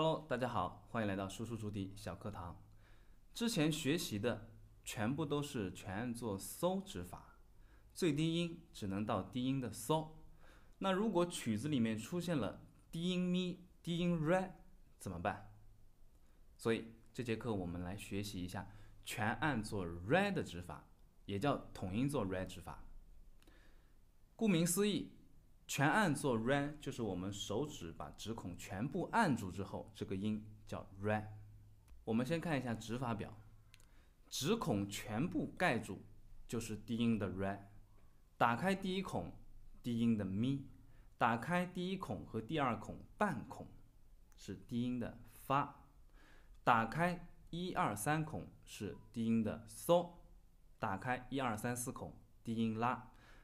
Hello，大家好，欢迎来到叔叔主题小课堂。之前学习的全部都是全按做 so 指法，最低音只能到低音的 so。那如果曲子里面出现了低音咪、低音 re 怎么办？所以这节课我们来学习一下全按做 re 的指法，也叫统音做 re 指法。顾名思义。全按做 ren，就是我们手指把指孔全部按住之后，这个音叫 ren。我们先看一下指法表，指孔全部盖住就是低音的 ren，打开第一孔低音的 mi，打开第一孔和第二孔半孔是低音的 fa，打开一二三孔是低音的 so，打开一二三四孔低音 la，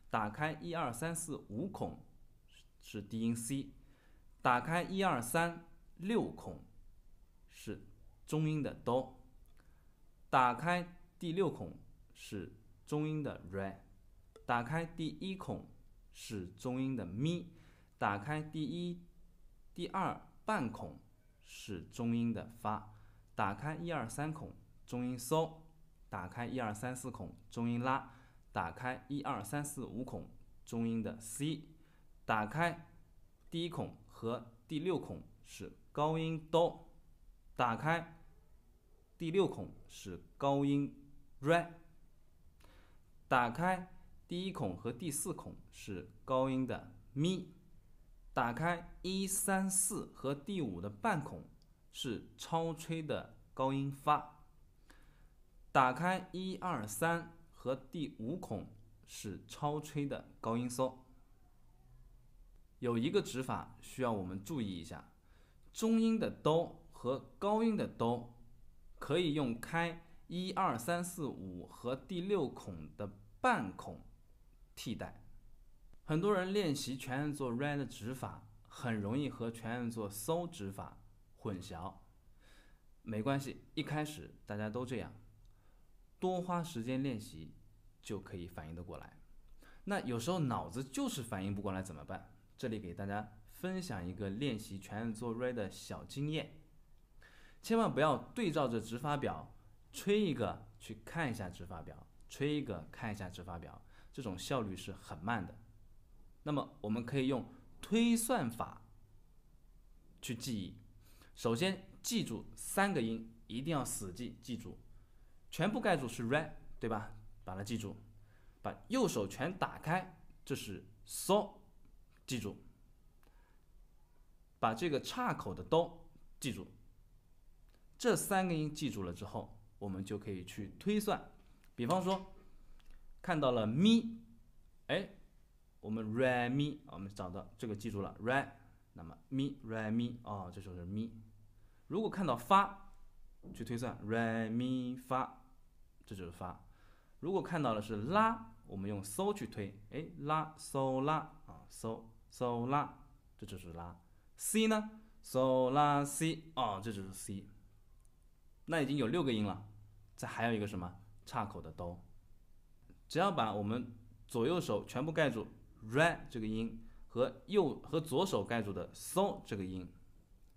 打开一二三四五孔。是低音 C，打开一二三六孔是中音的 Do，打开第六孔是中音的 Re，打开第一孔是中音的咪，打开第一、第二半孔是中音的发，打开一二三孔中音 So，打开一二三四孔中音拉，打开一二三四五孔中音的 C。打开第一孔和第六孔是高音 Do，打开第六孔是高音 Re，打开第一孔和第四孔是高音的 m 打开一三四和第五的半孔是超吹的高音发，打开一二三和第五孔是超吹的高音 So。有一个指法需要我们注意一下：中音的哆和高音的哆，可以用开一二三四五和第六孔的半孔替代。很多人练习全按做 red 指法，很容易和全按做 so 指法混淆。没关系，一开始大家都这样，多花时间练习就可以反应得过来。那有时候脑子就是反应不过来，怎么办？这里给大家分享一个练习全音做 r e 的小经验，千万不要对照着指法表吹一个去看一下指法表，吹一个看一下指法表，这种效率是很慢的。那么我们可以用推算法去记忆，首先记住三个音，一定要死记记住，全部盖住是 red，对吧？把它记住，把右手全打开，这是 s o 记住，把这个岔口的哆记住，这三个音记住了之后，我们就可以去推算。比方说看到了咪，哎，我们来咪，我们找到这个记住了来，那么咪来咪哦，这就是咪。如果看到发，去推算来咪发，这就是发。如果看到的是拉，我们用 so 去推，哎，拉 so 拉啊，搜。l 拉，这就是拉。C 呢？l 拉 C，哦，这就是 C。那已经有六个音了，再还有一个什么？岔口的 Do。只要把我们左右手全部盖住，Re 这个音和右和左手盖住的 so 这个音，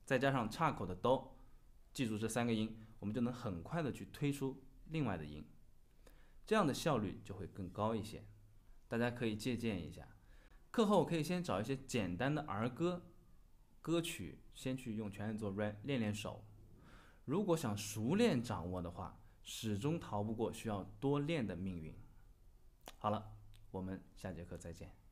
再加上岔口的 Do，记住这三个音，我们就能很快的去推出另外的音，这样的效率就会更高一些。大家可以借鉴一下。课后可以先找一些简单的儿歌歌曲，先去用全音做 re a 练练手。如果想熟练掌握的话，始终逃不过需要多练的命运。好了，我们下节课再见。